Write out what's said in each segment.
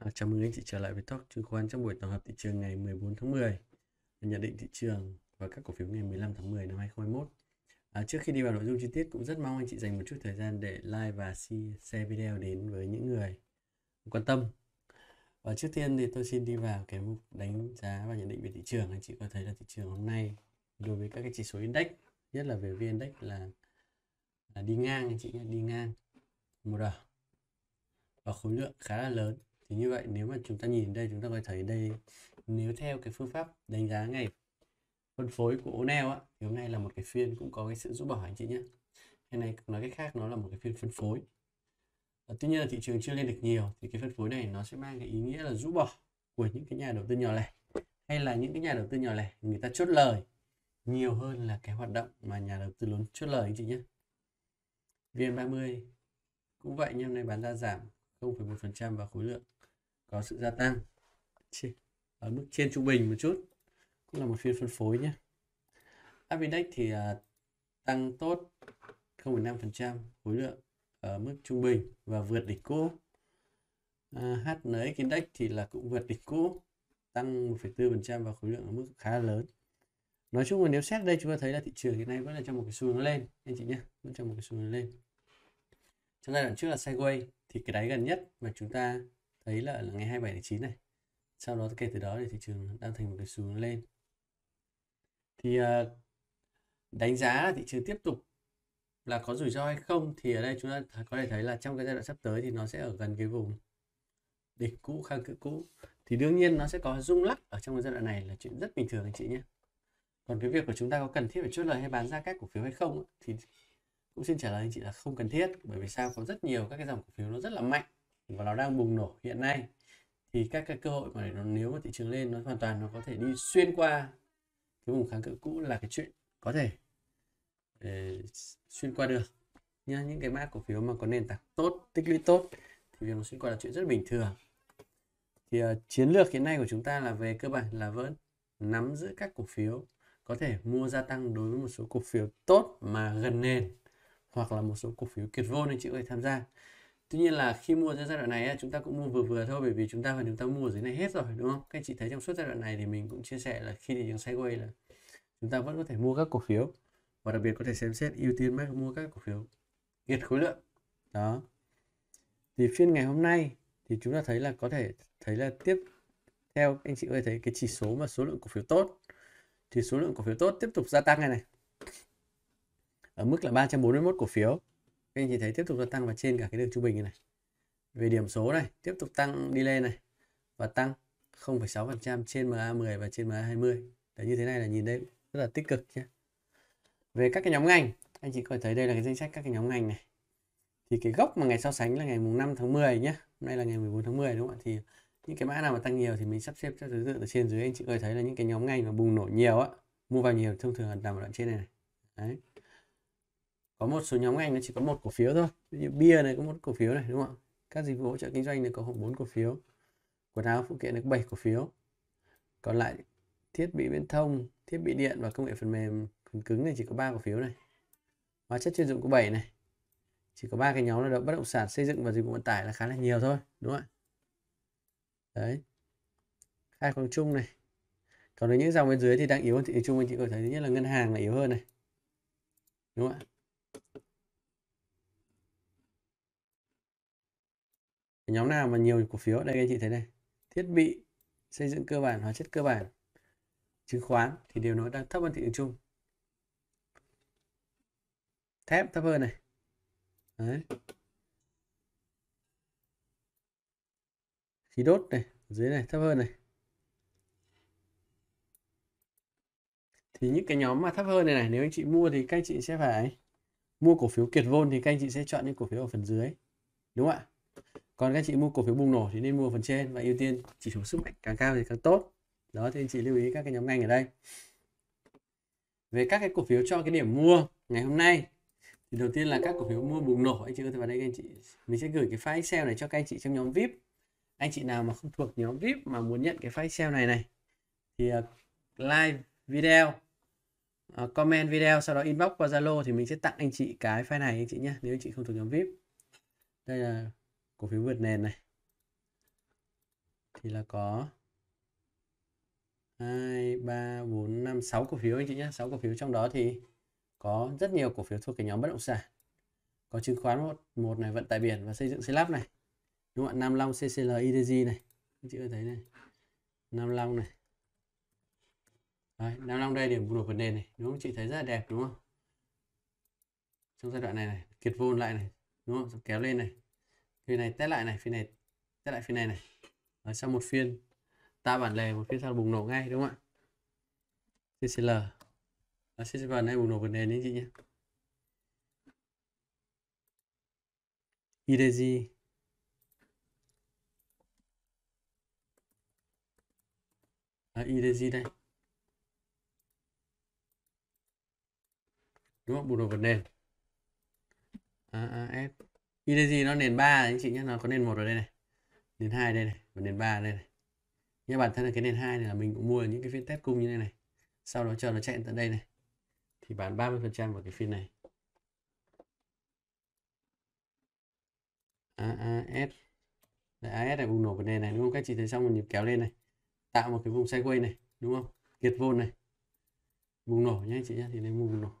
Ờ, chào mừng anh chị trở lại với Talk chứng khoán trong buổi tổng hợp thị trường ngày 14 tháng 10 nhận định thị trường và các cổ phiếu ngày 15 tháng 10 năm 2021. À, trước khi đi vào nội dung chi tiết cũng rất mong anh chị dành một chút thời gian để like và share video đến với những người quan tâm. Và trước tiên thì tôi xin đi vào cái mục đánh giá và nhận định về thị trường. Anh chị có thấy là thị trường hôm nay đối với các cái chỉ số index, nhất là về VN index là, là đi ngang anh chị nhé, đi ngang một đợt à. và khối lượng khá là lớn thì như vậy nếu mà chúng ta nhìn đây chúng ta có thấy đây nếu theo cái phương pháp đánh giá ngày phân phối của Onel á thì hôm nay là một cái phiên cũng có cái sự rút bỏ anh chị nhé cái này nói cách khác nó là một cái phiên phân phối à, tuy nhiên là thị trường chưa lên được nhiều thì cái phân phối này nó sẽ mang cái ý nghĩa là rũ bỏ của những cái nhà đầu tư nhỏ lẻ hay là những cái nhà đầu tư nhỏ lẻ người ta chốt lời nhiều hơn là cái hoạt động mà nhà đầu tư lớn chốt lời anh chị nhé VN30 cũng vậy nhưng hôm nay bán ra giảm 0,1% và khối lượng có sự gia tăng ở mức trên trung bình một chút cũng là một phiên phân phối nhé up thì uh, tăng tốt 0,5% khối lượng ở mức trung bình và vượt đỉnh cũ uh, à, HNX index thì là cũng vượt đỉnh cũ tăng 1,4% và khối lượng ở mức khá lớn nói chung là nếu xét đây chúng ta thấy là thị trường hiện nay vẫn là trong một cái xu hướng lên anh chị nhé vẫn trong một cái xu hướng lên trong giai đoạn trước là sideways thì cái đáy gần nhất mà chúng ta ấy là, là ngày 27 tháng 9 này sau đó kể từ đó thì thị trường đang thành một cái xu hướng lên thì ờ, đánh giá là thị trường tiếp tục là có rủi ro hay không thì ở đây chúng ta có thể thấy là trong cái giai đoạn sắp tới thì nó sẽ ở gần cái vùng đỉnh cũ kháng cự cũ thì đương nhiên nó sẽ có rung lắc ở trong cái giai đoạn này là chuyện rất bình thường anh chị nhé còn cái việc của chúng ta có cần thiết phải chốt lời hay bán ra các cổ phiếu hay không thì cũng xin trả lời anh chị là không cần thiết bởi vì sao có rất nhiều các cái dòng cổ phiếu nó rất là mạnh và nó đang bùng nổ hiện nay thì các cái cơ hội mà nó nếu mà thị trường lên nó hoàn toàn nó có thể đi xuyên qua cái vùng kháng cự cũ là cái chuyện có thể ờ, xuyên qua được nhá những cái mã cổ phiếu mà có nền tảng tốt tích lũy tốt thì việc nó xuyên qua là chuyện rất bình thường thì uh, chiến lược hiện nay của chúng ta là về cơ bản là vẫn nắm giữ các cổ phiếu có thể mua gia tăng đối với một số cổ phiếu tốt mà gần nền hoặc là một số cổ phiếu kiệt vô nên chị có thể tham gia tuy nhiên là khi mua trong giai đoạn này chúng ta cũng mua vừa vừa thôi bởi vì chúng ta phải chúng ta mua ở dưới này hết rồi đúng không các anh chị thấy trong suốt giai đoạn này thì mình cũng chia sẻ là khi thị trường sideways là chúng ta vẫn có thể mua các cổ phiếu và đặc biệt có thể xem xét ưu tiên mắc mua các cổ phiếu nghiệt khối lượng đó thì phiên ngày hôm nay thì chúng ta thấy là có thể thấy là tiếp theo anh chị có thể thấy cái chỉ số mà số lượng cổ phiếu tốt thì số lượng cổ phiếu tốt tiếp tục gia tăng này này ở mức là 341 cổ phiếu các anh chị thấy tiếp tục là tăng và trên cả cái đường trung bình này, về điểm số này tiếp tục tăng đi lên này và tăng 0,6% trên MA10 và trên MA20 đấy như thế này là nhìn đây rất là tích cực nhé về các cái nhóm ngành anh chị có thể thấy đây là cái danh sách các cái nhóm ngành này thì cái gốc mà ngày so sánh là ngày mùng 5 tháng 10 nhé hôm nay là ngày 14 tháng 10 đúng không ạ thì những cái mã nào mà tăng nhiều thì mình sắp xếp cho thứ tự ở trên dưới anh chị có thể thấy là những cái nhóm ngành mà bùng nổ nhiều á mua vào nhiều thông thường là nằm ở đoạn trên này, này. đấy có một số nhóm ngành nó chỉ có một cổ phiếu thôi ví dụ bia này có một cổ phiếu này đúng không ạ các dịch vụ hỗ trợ kinh doanh này có khoảng bốn cổ phiếu quần áo phụ kiện này có bảy cổ phiếu còn lại thiết bị viễn thông thiết bị điện và công nghệ phần mềm phần cứng này chỉ có ba cổ phiếu này hóa chất chuyên dụng có 7 này chỉ có ba cái nhóm là động bất động sản xây dựng và dịch vụ vận tải là khá là nhiều thôi đúng không ạ đấy khai quang chung này còn với những dòng bên dưới thì đang yếu thì chung anh chị có thấy thứ nhất là ngân hàng là yếu hơn này đúng không ạ nhóm nào mà nhiều cổ phiếu đây anh chị thấy đây thiết bị xây dựng cơ bản hóa chất cơ bản chứng khoán thì đều nó đang thấp hơn thị trường chung thép thấp hơn này Đấy. khí đốt này dưới này thấp hơn này thì những cái nhóm mà thấp hơn này này nếu anh chị mua thì các anh chị sẽ phải mua cổ phiếu kiệt vôn thì các anh chị sẽ chọn những cổ phiếu ở phần dưới đúng không ạ còn các anh chị mua cổ phiếu bùng nổ thì nên mua phần trên và ưu tiên chỉ số sức mạnh càng cao thì càng tốt đó thì anh chị lưu ý các cái nhóm ngành ở đây về các cái cổ phiếu cho cái điểm mua ngày hôm nay thì đầu tiên là các cổ phiếu mua bùng nổ anh chị có thể vào đây anh chị mình sẽ gửi cái file excel này cho các anh chị trong nhóm vip anh chị nào mà không thuộc nhóm vip mà muốn nhận cái file excel này này thì à, like video Ờ, comment video sau đó inbox qua Zalo thì mình sẽ tặng anh chị cái file này anh chị nhé nếu anh chị không thuộc nhóm VIP đây là cổ phiếu vượt nền này thì là có 2, 3, 4, 5, 6 cổ phiếu anh chị nhé 6 cổ phiếu trong đó thì có rất nhiều cổ phiếu thuộc cái nhóm bất động sản có chứng khoán một, một này vận tải biển và xây dựng xây lắp này đúng không ạ Nam Long CCL IDG này anh chị có thấy này Nam Long này Đấy, 55 đây điểm bù đổ phần nền này đúng không chị thấy rất là đẹp đúng không trong giai đoạn này này kiệt vôn lại này đúng không kéo lên này phiên này test lại này phiên này test lại phiên này này Rồi sau một phiên ta bản lề một phiên sau bùng nổ ngay đúng không ạ CCL Đó, CCL này bùng nổ phần nền đấy chị nhé IDG à, IDG đây đúng không bù nổ vật nền AAS à, gì à, nó nền 3 anh chị nhé nó có nền một ở đây này nền 2 đây này và nền 3 đây này nhé bản thân là cái nền 2 này là mình cũng mua những cái phiên test cung như thế này, này sau đó chờ nó chạy tận đây này thì bán 30 phần trăm vào cái phiên này AAS Đấy, AS này bùng nổ vấn đề này đúng không các chị thấy xong mình nhịp kéo lên này tạo một cái vùng sideways này đúng không kiệt vôn này bùng nổ nhé chị nhé thì nên bùng nổ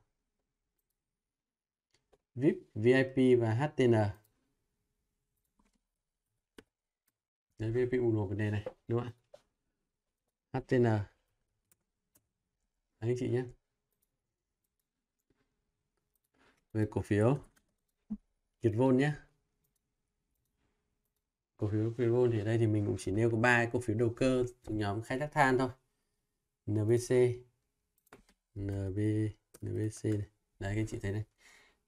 VIP, VIP và HTN. Đấy, VIP ủng hộ vấn đề này, đúng không ạ? HTN. Đấy, anh chị nhé. Về cổ phiếu kiệt vôn nhé. Cổ phiếu kiệt vôn thì ở đây thì mình cũng chỉ nêu có ba cổ phiếu đầu cơ thuộc nhóm khai thác than thôi. NBC, NB, NBC này. Đấy anh chị thấy đây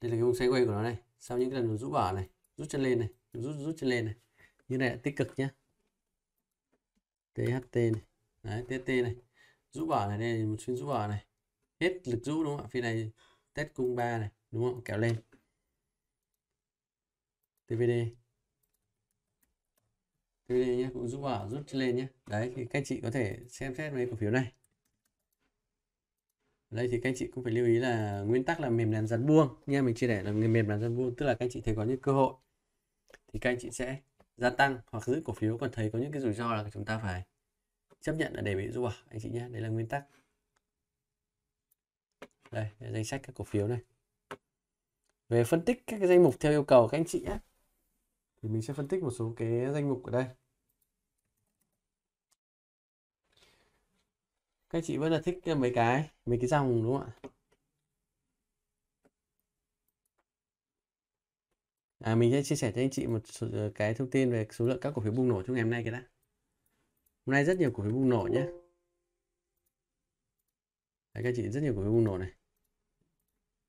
đây là cái vùng xoay quay của nó này sau những cái lần rút bỏ này rút chân lên này rút rút chân lên này như này là tích cực nhé tht này đấy tht này rút bỏ này đây một phiên rút bỏ này hết lực rút đúng không ạ phiên này test cung ba này đúng không kéo lên tvd tvd nhé cũng rút bỏ rút chân lên nhé đấy thì các chị có thể xem xét mấy cổ phiếu này đây thì các anh chị cũng phải lưu ý là nguyên tắc là mềm làm rắn buông nha mình chia để là mềm làm rắn buông tức là các anh chị thấy có những cơ hội thì các anh chị sẽ gia tăng hoặc giữ cổ phiếu còn thấy có những cái rủi ro là chúng ta phải chấp nhận là để bị rủa anh chị nhé đấy là nguyên tắc đây là danh sách các cổ phiếu này về phân tích các cái danh mục theo yêu cầu các anh chị nhé thì mình sẽ phân tích một số cái danh mục ở đây các chị vẫn là thích mấy cái mấy cái dòng đúng không ạ À, mình sẽ chia sẻ cho anh chị một số, ờ, cái thông tin về số lượng các cổ phiếu bùng nổ trong ngày hôm nay cái đã. Hôm nay rất nhiều cổ phiếu bùng nổ nhé. Đấy, các chị rất nhiều cổ phiếu bùng nổ này.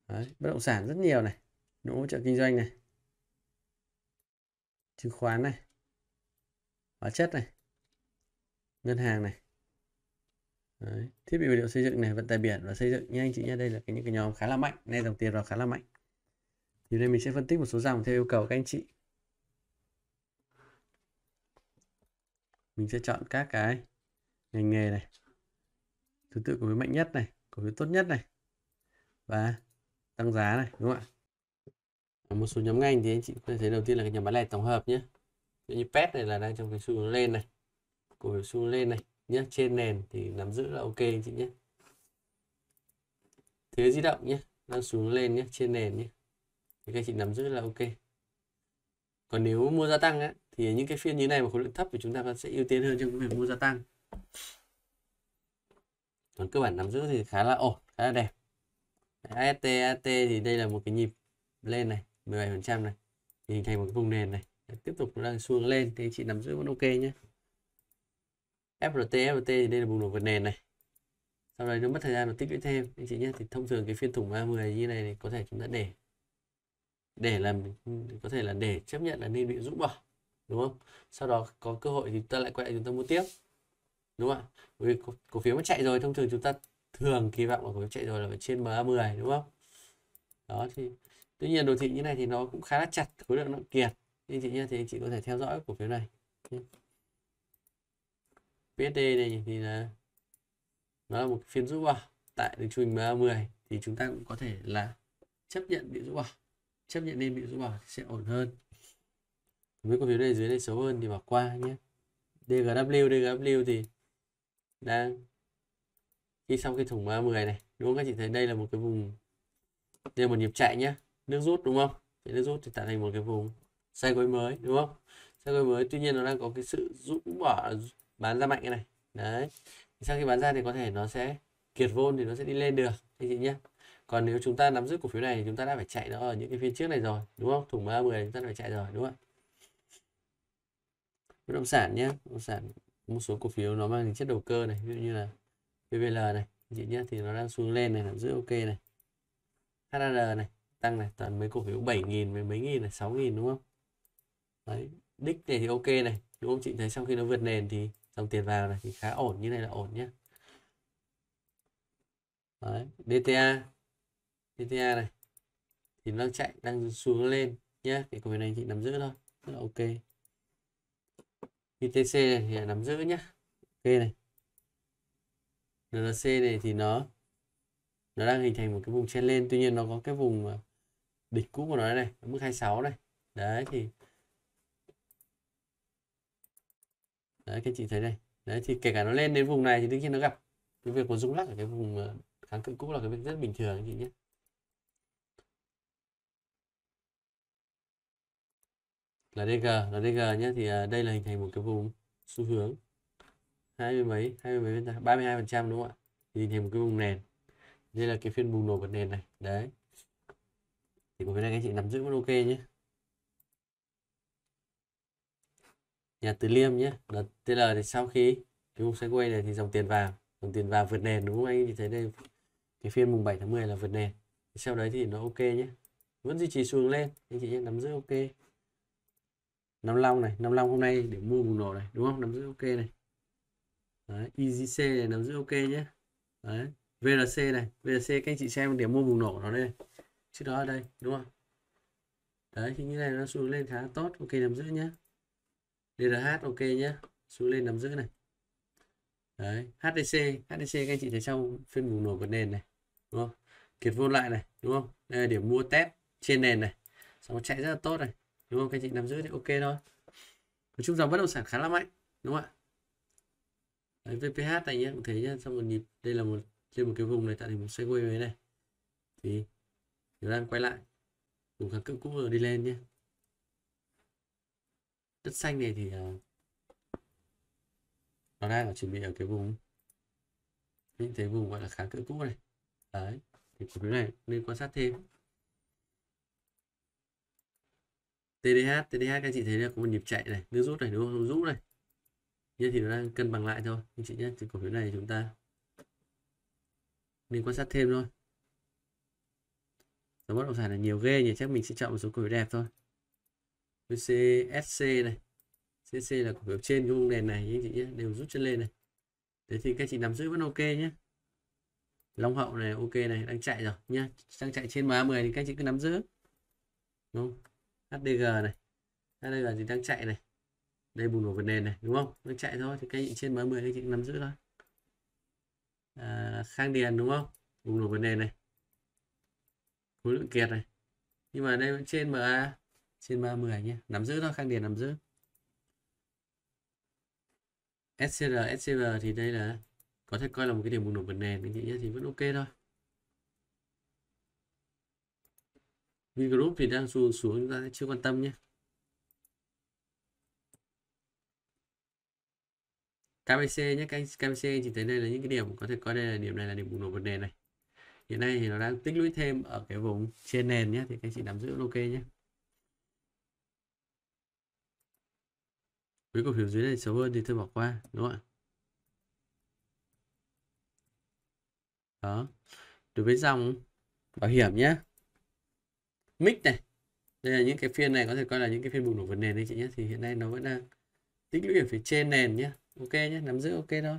Đấy, bất động sản rất nhiều này. Nó hỗ trợ kinh doanh này. Chứng khoán này. Hóa chất này. Ngân hàng này. Đấy. thiết bị vật liệu xây dựng này vận tải biển và xây dựng nha anh chị nhé đây là cái, những cái nhóm khá là mạnh nên dòng tiền vào khá là mạnh thì đây mình sẽ phân tích một số dòng theo yêu cầu các anh chị mình sẽ chọn các cái ngành nghề này thứ tự của phiếu mạnh nhất này cổ phiếu tốt nhất này và tăng giá này đúng không ạ một số nhóm ngành thì anh chị thấy đầu tiên là cái nhóm bán lẻ tổng hợp nhé như pet này là đang trong cái xu hướng lên này cổ phiếu xu hướng lên này nhé trên nền thì nắm giữ là ok anh chị nhé thế di động nhé đang xuống lên nhé trên nền nhé thì các chị nắm giữ là ok còn nếu mua gia tăng á, thì những cái phiên như này mà khối lượng thấp thì chúng ta sẽ ưu tiên hơn trong việc mua gia tăng còn cơ bản nắm giữ thì khá là ổn khá là đẹp AST AST thì đây là một cái nhịp lên này 17 phần trăm này hình thành một cái vùng nền này tiếp tục đang xuống lên thì chị nắm giữ vẫn ok nhé FRT FRT thì đây là bùng nổ vượt nền này sau đấy nó mất thời gian nó tích lũy thêm anh chị nhé thì thông thường cái phiên thủng 30 như này thì có thể chúng ta để để làm có thể là để chấp nhận là nên bị rũ bỏ đúng không sau đó có cơ hội thì ta lại quay lại chúng ta mua tiếp đúng không ạ vì cổ, phiếu nó chạy rồi thông thường chúng ta thường kỳ vọng là cổ phiếu chạy rồi là trên m 10 đúng không đó thì tuy nhiên đồ thị như này thì nó cũng khá là chặt khối lượng nó kiệt anh chị nhé thì anh chị có thể theo dõi cổ phiếu này PSD này thì là nó là một phiên rút bỏ tại đường trung bình MA10 thì chúng ta cũng có thể là chấp nhận bị rút bỏ chấp nhận nên bị rút bỏ sẽ ổn hơn với cổ phiếu này dưới này xấu hơn thì bỏ qua nhé DGW DGW thì đang đi xong cái thùng MA10 này đúng không các chị thấy đây là một cái vùng đây là một nhịp chạy nhé nước rút đúng không cái nước rút thì tạo thành một cái vùng xoay quấy mới đúng không xoay quấy mới tuy nhiên nó đang có cái sự rũ bỏ bán ra mạnh cái này đấy sau khi bán ra thì có thể nó sẽ kiệt vôn thì nó sẽ đi lên được anh chị nhé còn nếu chúng ta nắm giữ cổ phiếu này thì chúng ta đã phải chạy nó ở những cái phiên trước này rồi đúng không thủng 30 chúng ta đã phải chạy rồi đúng không bất động sản nhé bất động sản một số cổ phiếu nó mang tính chất đầu cơ này ví dụ như là PVL này chị nhé thì nó đang xuống lên này nắm giữ ok này HAR này tăng này toàn mấy cổ phiếu 7.000 mấy mấy nghìn này 6.000 đúng không đấy đích này thì ok này đúng không chị thấy sau khi nó vượt nền thì dòng tiền vào này thì khá ổn như này là ổn nhé Đấy, DTA DTA này thì nó chạy đang xuống lên nhé thì cổ phiếu này chị nắm giữ thôi rất là ok ITC này thì nắm giữ nhé ok này NLC này thì nó nó đang hình thành một cái vùng trên lên tuy nhiên nó có cái vùng địch cũ của nó này mức 26 này đấy thì đấy các chị thấy đây đấy thì kể cả nó lên đến vùng này thì đương nhiên nó gặp cái việc của rung lắc ở cái vùng kháng cự cũ là cái việc rất bình thường anh chị nhé là DG là DG nhé thì à, đây là hình thành một cái vùng xu hướng hai mươi mấy hai mươi mấy ba mươi hai phần trăm đúng không ạ thì hình thành một cái vùng nền đây là cái phiên bùng nổ của nền này đấy thì của cái này các chị nắm giữ vẫn ok nhé nhà từ liêm nhé là tl thì sau khi cái mục quay này thì dòng tiền vào dòng tiền vào vượt nền đúng không anh thì thấy đây cái phiên mùng 7 tháng 10 là vượt nền sau đấy thì nó ok nhé vẫn duy trì xuống lên anh chị nhé nắm giữ ok năm long này năm long hôm nay để mua bùng nổ này đúng không nắm giữ ok này đấy, EGC này nắm giữ ok nhé đấy VRC này vlc các anh chị xem điểm mua bùng nổ nó đây trước đó ở đây đúng không đấy thì như này nó xuống lên khá tốt ok nắm giữ nhé DRH ok nhé xuống lên nắm giữ này đấy HDC HDC các anh chị thấy trong phiên bùng nổ của nền này đúng không kiệt vô lại này đúng không đây là điểm mua test trên nền này xong chạy rất là tốt này đúng không các anh chị nắm giữ thì ok thôi nói chung dòng bất động sản khá là mạnh đúng không ạ đấy, VPH này nhé cũng thấy nhé xong một nhịp đây là một trên một cái vùng này tạo thành một quay này thì nó đang quay lại vùng kháng cự cũ rồi đi lên nhé đất xanh này thì ờ, nó đang là chuẩn bị ở cái vùng những cái vùng gọi là kháng cự cũ này đấy thì cổ phiếu này nên quan sát thêm TDH TDH các anh chị thấy là có một nhịp chạy này nước rút này đúng không rút này nhưng thì nó đang cân bằng lại thôi anh chị nhé thì cổ phiếu này chúng ta nên quan sát thêm thôi giá bất động sản là nhiều ghê nhỉ chắc mình sẽ chọn một số cổ phiếu đẹp thôi VCSC này CC là cổ phiếu trên cái nền này anh chị nhé đều rút chân lên này thế thì các chị nắm giữ vẫn ok nhé Long hậu này ok này đang chạy rồi nhá đang chạy trên 30 thì các chị cứ nắm giữ đúng không HDG này HDG thì đang chạy này đây bùng nổ vượt nền này đúng không đang chạy thôi thì các chị trên 30 các chị nắm giữ thôi à, Khang Điền đúng không bùng nổ vượt nền này khối lượng kiệt này nhưng mà đây trên MA trên 30 nhé nắm giữ đó khang điền nắm giữ SCR SCR thì đây là có thể coi là một cái điểm bùng nổ vượt nền anh chị nhé thì vẫn ok thôi Vingroup thì đang xuống xuống chúng ta chưa quan tâm nhé KBC nhé các anh KBC chỉ thấy đây là những cái điểm có thể coi đây là điểm này là điểm bùng nổ vượt nền này hiện nay thì nó đang tích lũy thêm ở cái vùng trên nền nhé thì các anh chị nắm giữ ok nhé Với cổ phiếu dưới này xấu hơn thì thôi bỏ qua, đúng không ạ? Đó. Đối với dòng bảo hiểm nhé. Mic này. Đây là những cái phiên này có thể coi là những cái phiên bùng nổ vượt nền đấy chị nhé. Thì hiện nay nó vẫn đang tích lũy ở phía trên nền nhé. Ok nhé, nắm giữ ok thôi.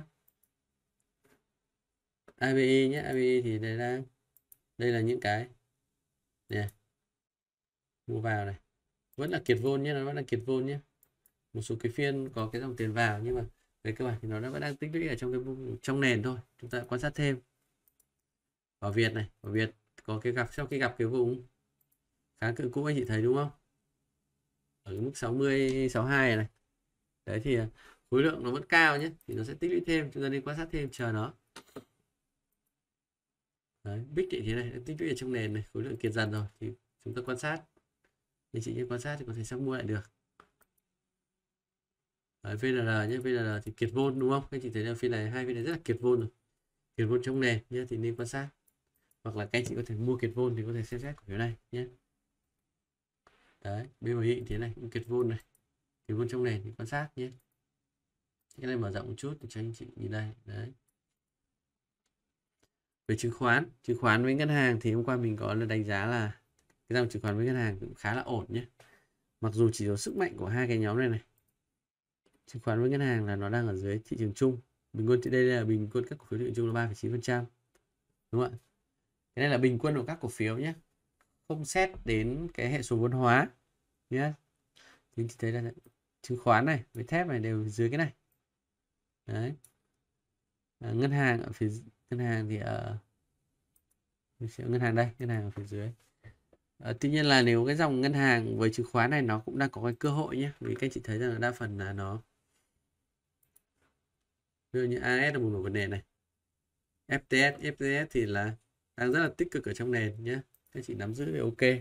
ABI nhé, ABI thì đây là đây là những cái này. Mua vào này. Vẫn là kiệt vôn nhé, nó vẫn là kiệt vôn nhé một số cái phiên có cái dòng tiền vào nhưng mà về cơ bản thì nó vẫn đang tích lũy ở trong cái vùng trong nền thôi chúng ta quan sát thêm ở Việt này ở Việt có cái gặp sau khi gặp cái vùng kháng cự cũ anh chị thấy đúng không ở cái mức 60 62 này đấy thì à, khối lượng nó vẫn cao nhé thì nó sẽ tích lũy thêm chúng ta đi quan sát thêm chờ nó đấy bích thì thế này tích lũy ở trong nền này khối lượng kiệt dần rồi thì chúng ta quan sát anh chị quan sát thì có thể sắp mua lại được Đấy, VNR nhé VNR thì kiệt vôn đúng không các anh chị thấy là phiên này hai phiên này rất là kiệt vôn rồi kiệt vôn trong nền nhé thì nên quan sát hoặc là các anh chị có thể mua kiệt vôn thì có thể xem xét cổ phiếu này nhé đấy BMI thế này kiệt vôn này kiệt vôn trong nền thì quan sát nhé cái này mở rộng một chút để cho anh chị nhìn đây đấy về chứng khoán chứng khoán với ngân hàng thì hôm qua mình có là đánh giá là cái dòng chứng khoán với ngân hàng cũng khá là ổn nhé mặc dù chỉ số sức mạnh của hai cái nhóm này này chứng khoán với ngân hàng là nó đang ở dưới thị trường chung bình quân đây là bình quân các cổ phiếu thị trường chung là 3,9% đúng không ạ cái này là bình quân của các cổ phiếu nhé không xét đến cái hệ số vốn hóa nhé chúng ta thấy là chứng khoán này với thép này đều dưới cái này đấy à, ngân hàng ở phía ngân hàng thì ở ngân hàng đây ngân hàng ở phía dưới à, tuy nhiên là nếu cái dòng ngân hàng với chứng khoán này nó cũng đang có cái cơ hội nhé vì các chị thấy rằng là đa phần là nó ví dụ như AS là một vấn nền này FTS FTS thì là đang rất là tích cực ở trong nền nhé các chị nắm giữ thì ok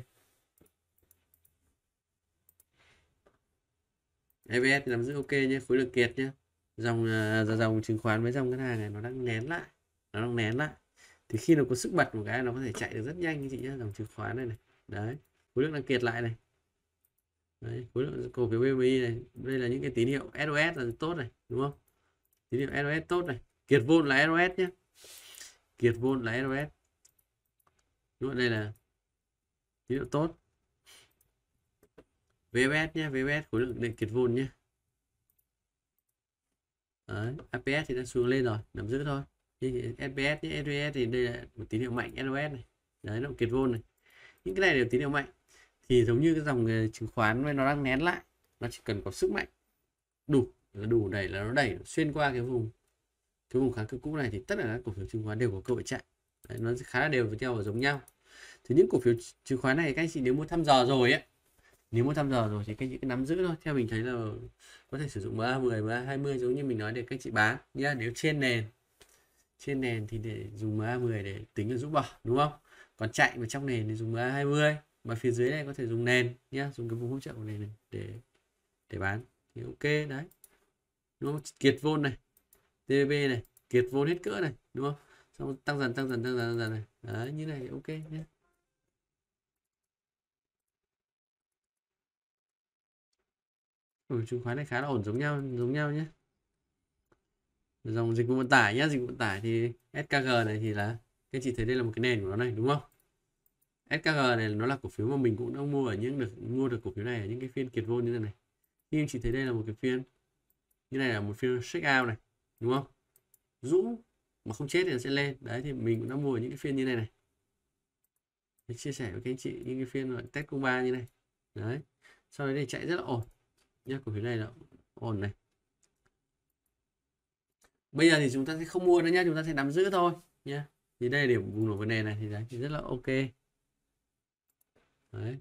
EBS thì nắm giữ ok nhé khối lượng kiệt nhé dòng à, dòng, dòng chứng khoán với dòng ngân hàng này nó đang nén lại nó đang nén lại thì khi nó có sức bật một cái nó có thể chạy được rất nhanh như chị nhé dòng chứng khoán này này đấy khối lượng đang kiệt lại này đấy khối lượng cổ phiếu BMI này đây là những cái tín hiệu SOS là tốt này đúng không tín hiệu SOS tốt này kiệt vôn là SOS nhé kiệt vôn là SOS đúng rồi, đây là tín hiệu tốt VBS nhé VBS khối lượng điện kiệt vôn nhé Đấy, APS thì đã xuống lên rồi nằm giữ thôi nhưng nhé SPS thì đây là một tín hiệu mạnh SOS này đấy nó kiệt vôn này những cái này đều tín hiệu mạnh thì giống như cái dòng ờ, chứng khoán nó đang nén lại nó chỉ cần có sức mạnh đủ là đủ đẩy là nó đẩy xuyên qua cái vùng cái vùng kháng cự cũ này thì tất cả các cổ phiếu chứng khoán đều có cơ hội chạy Đấy, nó khá là đều với nhau và giống nhau thì những cổ phiếu chứng khoán này các anh chị nếu mua thăm dò rồi ấy nếu mua thăm dò rồi thì các chị nắm giữ thôi theo mình thấy là có thể sử dụng MA 10 MA 20 giống như mình nói để các chị bán nhá nếu trên nền trên nền thì để dùng ba 10 để tính là giúp bỏ đúng không còn chạy vào trong nền thì dùng MA 20 mà phía dưới này có thể dùng nền nhá dùng cái vùng hỗ trợ của nền này để để bán thì ok đấy đúng không kiệt vôn này tb này kiệt vôn hết cỡ này đúng không xong tăng dần tăng dần tăng dần tăng dần này đấy như này ok nhé ừ, chứng khoán này khá là ổn giống nhau giống nhau nhé dòng dịch vụ vận tải nhé dịch vụ vận tải thì SKG này thì là các chị thấy đây là một cái nền của nó này đúng không SKG này nó là cổ phiếu mà mình cũng đã mua ở những được mua được cổ phiếu này ở những cái phiên kiệt vô như thế này nhưng chị thấy đây là một cái phiên như này là một phiên shake out này đúng không rũ mà không chết thì nó sẽ lên đấy thì mình cũng đã mua những cái phiên như này này mình chia sẻ với các anh chị những cái phiên loại test cung ba như này đấy sau đấy thì chạy rất là ổn nhá cổ phiếu này là ổn này bây giờ thì chúng ta sẽ không mua nữa nhá chúng ta sẽ nắm giữ thôi nhá thì đây là điểm bùng nổ vấn đề này thì đấy thì rất là ok đấy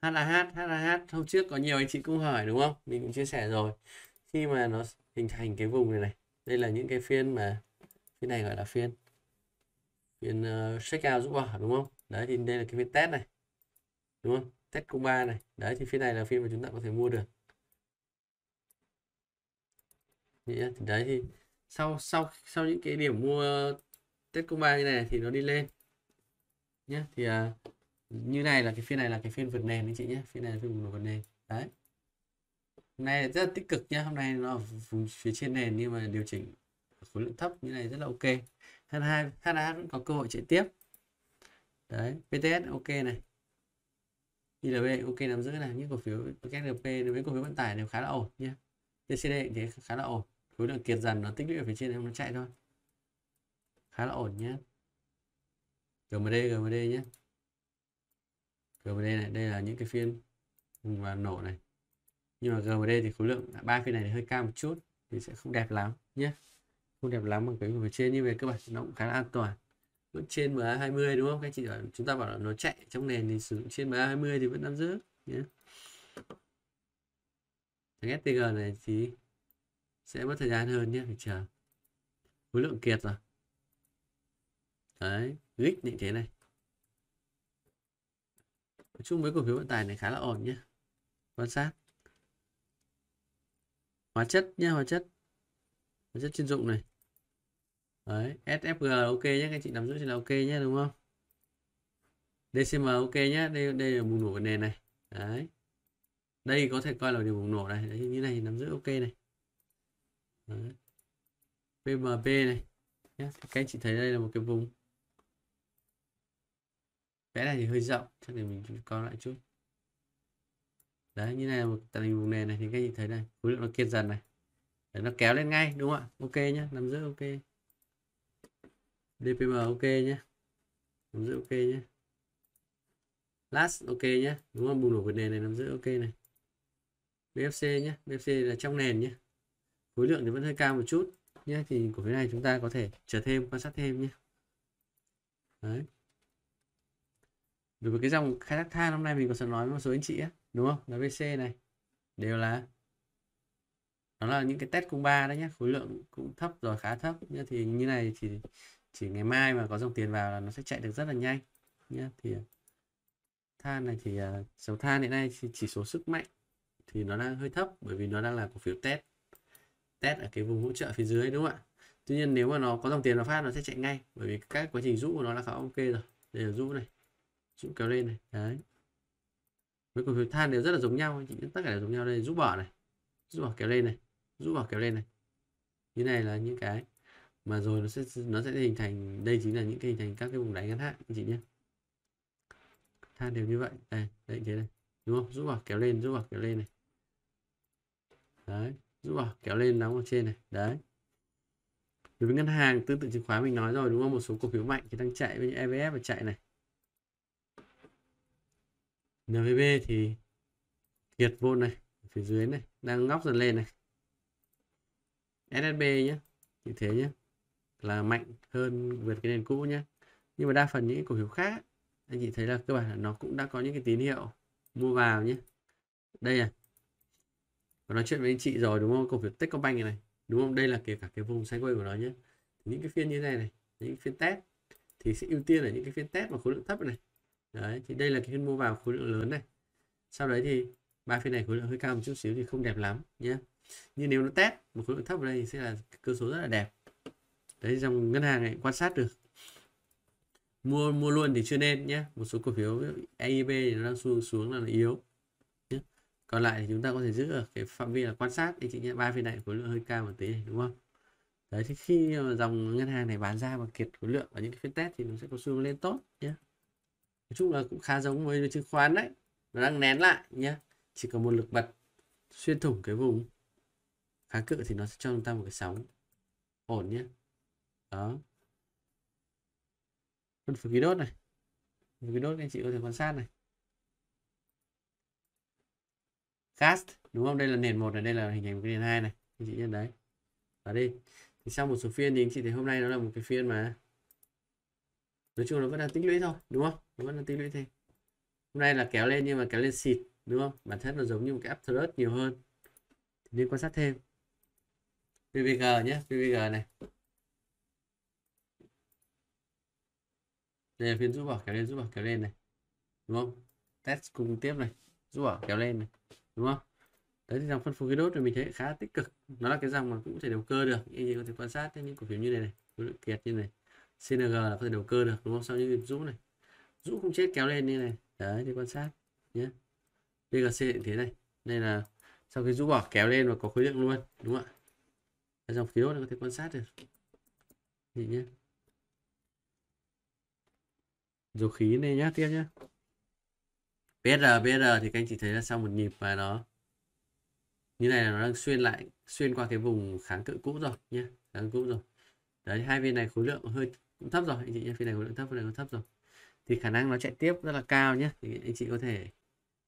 HAH, HAH hôm trước có nhiều anh chị cũng hỏi đúng không? Mình cũng chia sẻ rồi khi mà nó hình thành cái vùng này này đây là những cái phiên mà phiên này gọi là phiên phiên uh, check out rũ bỏ đúng không đấy thì đây là cái phiên test này đúng không test cung ba này đấy thì phiên này là phiên mà chúng ta có thể mua được thì đấy thì sau sau sau những cái điểm mua test cung ba như này thì nó đi lên nhé thì uh, như này là cái phiên này là cái phiên vượt nền anh chị nhé phiên này là phiên vượt nền đấy hôm nay rất là tích cực nhé hôm nay nó vùng phía trên nền nhưng mà điều chỉnh khối lượng thấp như này rất là ok H2 h vẫn có cơ hội chạy tiếp đấy PTS ok này ILB ok nằm giữ này những cổ phiếu KSP đối với cổ phiếu vận tải đều khá là ổn nhé TCD thì khá là ổn khối lượng kiệt dần nó tích lũy ở phía trên em nó chạy thôi khá là ổn nhé GMD GMD nhé GMD này đây là những cái phiên và nổ này nhưng mà gmd thì khối lượng à, ba phiên này hơi cao một chút thì sẽ không đẹp lắm nhé không đẹp lắm bằng cái của trên như về các bạn nó cũng khá là an toàn vẫn trên MA 20 đúng không các chị bảo chúng ta bảo là nó chạy trong nền thì sử dụng trên MA 20 thì vẫn nắm giữ nhé thằng STG này thì sẽ mất thời gian hơn nhé phải chờ khối lượng kiệt rồi đấy gích định thế này nói chung với cổ phiếu vận tải này khá là ổn nhé quan sát hóa chất nhé hóa chất hóa chất chuyên dụng này đấy sfg là ok nhé các chị nắm giữ thì là ok nhé đúng không dcm ok nhé đây đây là bùng nổ vấn đề này đấy đây có thể coi là điều bùng nổ này đấy, như này nắm giữ ok này đấy. pmp này nhé. các anh chị thấy đây là một cái vùng vẽ này thì hơi rộng chắc để mình coi lại chút đấy như này một tại vùng nền này thì các chị thấy này khối lượng nó kiên dần này để nó kéo lên ngay đúng không ạ ok nhé nằm giữ ok dpm ok nhé nằm giữ ok nhé last ok nhé đúng không bùng nổ của nền này nằm giữ ok này bfc nhé bfc là trong nền nhé khối lượng thì vẫn hơi cao một chút nhé thì cổ phiếu này chúng ta có thể chờ thêm quan sát thêm nhé đấy đối với cái dòng khai thác than hôm nay mình có sẽ nói với một số anh chị ấy, đúng không NBC này đều là đó là những cái test cung ba đấy nhé khối lượng cũng thấp rồi khá thấp nhá, thì như này thì chỉ ngày mai mà có dòng tiền vào là nó sẽ chạy được rất là nhanh nhá. thì à, than này thì uh, than hiện nay thì chỉ số sức mạnh thì nó đang hơi thấp bởi vì nó đang là cổ phiếu test test ở cái vùng hỗ trợ phía dưới đúng không ạ tuy nhiên nếu mà nó có dòng tiền nó phát nó sẽ chạy ngay bởi vì các quá trình rũ của nó là khá ok rồi đây là rũ này rũ kéo lên này đấy với cổ phiếu than đều rất là giống nhau chỉ tất cả đều giống nhau đây rút bỏ này rút bỏ kéo lên này rút bỏ kéo lên này như này là những cái mà rồi nó sẽ nó sẽ hình thành đây chính là những cái hình thành các cái vùng đáy ngắn hạn anh chị nhé than đều như vậy đây đây thế này đúng không rút vào kéo lên rút vào kéo lên này đấy rút vào kéo lên đóng ở trên này đấy đối với ngân hàng tương tự chứng khoán mình nói rồi đúng không một số cổ phiếu mạnh thì đang chạy với như EVF và chạy này NVB thì kiệt vô này phía dưới này đang ngóc dần lên này SSB nhé như thế nhé là mạnh hơn vượt cái nền cũ nhé nhưng mà đa phần những cổ phiếu khác anh chị thấy là cơ bản là nó cũng đã có những cái tín hiệu mua vào nhé đây à và nói chuyện với anh chị rồi đúng không cổ phiếu Techcombank này, này đúng không đây là kể cả cái vùng sideways của nó nhé những cái phiên như thế này này những phiên test thì sẽ ưu tiên là những cái phiên test mà khối lượng thấp này đấy thì đây là cái phiên mua vào khối lượng lớn này sau đấy thì ba phiên này khối lượng hơi cao một chút xíu thì không đẹp lắm nhé nhưng nếu nó test một khối lượng thấp vào đây thì sẽ là cơ số rất là đẹp đấy dòng ngân hàng này quan sát được mua mua luôn thì chưa nên nhé một số cổ phiếu EIB nó đang xuống xuống là nó yếu nhé. còn lại thì chúng ta có thể giữ ở cái phạm vi là quan sát thì chị nhé ba phiên này khối lượng hơi cao một tí này, đúng không đấy thì khi dòng ngân hàng này bán ra và kiệt khối lượng ở những cái phiên test thì nó sẽ có xu hướng lên tốt nhé nói chung là cũng khá giống với chứng khoán đấy nó đang nén lại nhé chỉ cần một lực bật xuyên thủng cái vùng kháng cự thì nó sẽ cho chúng ta một cái sóng ổn nhé đó phân phối khí đốt này phân khí đốt anh chị có thể quan sát này cast đúng không đây là nền một này đây là hình ảnh cái nền hai này anh chị nhận đấy đó đây. thì sau một số phiên thì anh chị thấy hôm nay nó là một cái phiên mà nói chung nó vẫn đang tích lũy thôi đúng không nó vẫn đang tích lũy thêm hôm nay là kéo lên nhưng mà kéo lên xịt đúng không bản chất nó giống như một cái up thrust nhiều hơn thì nên quan sát thêm PVG nhé PVG này đây là phiên giúp bỏ kéo lên giúp bỏ kéo lên này đúng không test cùng tiếp này giúp bỏ kéo lên này đúng không đấy thì dòng phân phối khí đốt thì mình thấy khá tích cực nó là cái dòng mà cũng có thể đầu cơ được như có thể quan sát thêm những cổ phiếu như này này khối lượng kiệt như này CNG là phân đầu cơ được đúng không sau những nhịp rũ này rũ không chết kéo lên như này đấy thì quan sát nhé BGC hiện thế này đây là sau khi rũ bỏ kéo lên và có khối lượng luôn đúng không ạ dòng phiếu này có thể quan sát được nhìn nhé dầu khí này nhá tiếp nhé BR BR thì các anh chị thấy là sau một nhịp và nó như này là nó đang xuyên lại xuyên qua cái vùng kháng cự cũ rồi nhé kháng cự cũ rồi đấy hai bên này khối lượng hơi cũng thấp rồi anh chị nhé phiên này khối lượng thấp phiên này cũng thấp rồi thì khả năng nó chạy tiếp rất là cao nhé thì anh chị có thể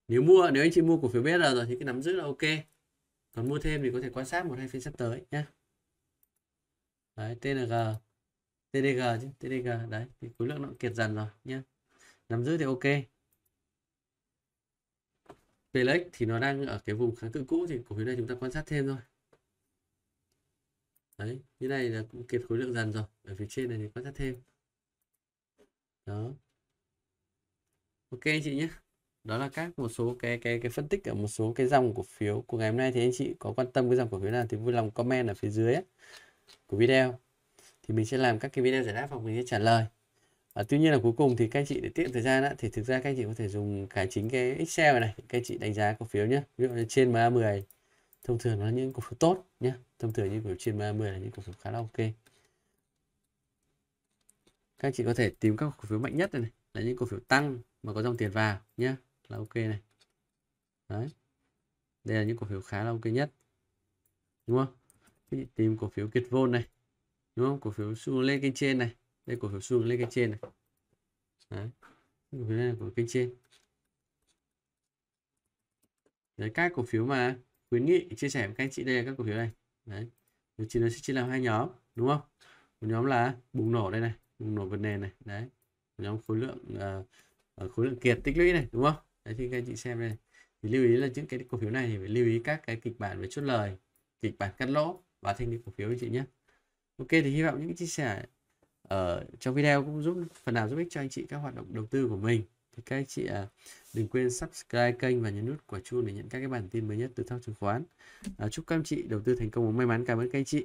nếu mua nếu anh chị mua cổ phiếu biết rồi thì cái nắm giữ là ok còn mua thêm thì có thể quan sát một hai phiên sắp tới nhé đấy TNG TDG chứ TDG đấy thì khối lượng nó kiệt dần rồi nhé nắm giữ thì ok PLX thì nó đang ở cái vùng kháng cự cũ thì cổ phiếu này chúng ta quan sát thêm thôi đấy như này là cũng kiệt khối lượng dần rồi ở phía trên này thì quan sát thêm đó ok anh chị nhé đó là các một số cái cái cái phân tích ở một số cái dòng cổ phiếu của ngày hôm nay thì anh chị có quan tâm cái dòng cổ phiếu nào thì vui lòng comment ở phía dưới ấy, của video thì mình sẽ làm các cái video giải đáp và mình sẽ trả lời và tuy nhiên là cuối cùng thì các anh chị để tiết thời gian đó, thì thực ra các anh chị có thể dùng cả chính cái excel này các anh chị đánh giá cổ phiếu nhé ví dụ như trên ma 10 thông thường là những cổ phiếu tốt nhé thông thường những cổ phiếu trên 30 là những cổ phiếu khá là ok các chị có thể tìm các cổ phiếu mạnh nhất này, này là những cổ phiếu tăng mà có dòng tiền vào nhé là ok này đấy đây là những cổ phiếu khá là ok nhất đúng không các chị tìm cổ phiếu kiệt vôn này đúng không cổ phiếu xu lên kênh trên này đây cổ phiếu xu lên kênh trên này đấy cổ phiếu này là cổ kênh trên đấy các cổ phiếu mà khuyến nghị chia sẻ với các anh chị đây là các cổ phiếu này đấy nó chỉ nó sẽ chia làm hai nhóm đúng không một nhóm là bùng nổ đây này bùng nổ vượt nền này đấy một nhóm khối lượng uh, khối lượng kiệt tích lũy này đúng không đấy thì các anh chị xem đây này. thì lưu ý là những cái cổ phiếu này thì phải lưu ý các cái kịch bản về chốt lời kịch bản cắt lỗ và thanh lý cổ phiếu với chị nhé ok thì hy vọng những chia sẻ ở ờ, trong video cũng giúp phần nào giúp ích cho anh chị các hoạt động đầu tư của mình thì các anh chị à, đừng quên subscribe kênh và nhấn nút quả chuông để nhận các cái bản tin mới nhất từ thao chứng khoán à, chúc các anh chị đầu tư thành công và may mắn cảm ơn các anh chị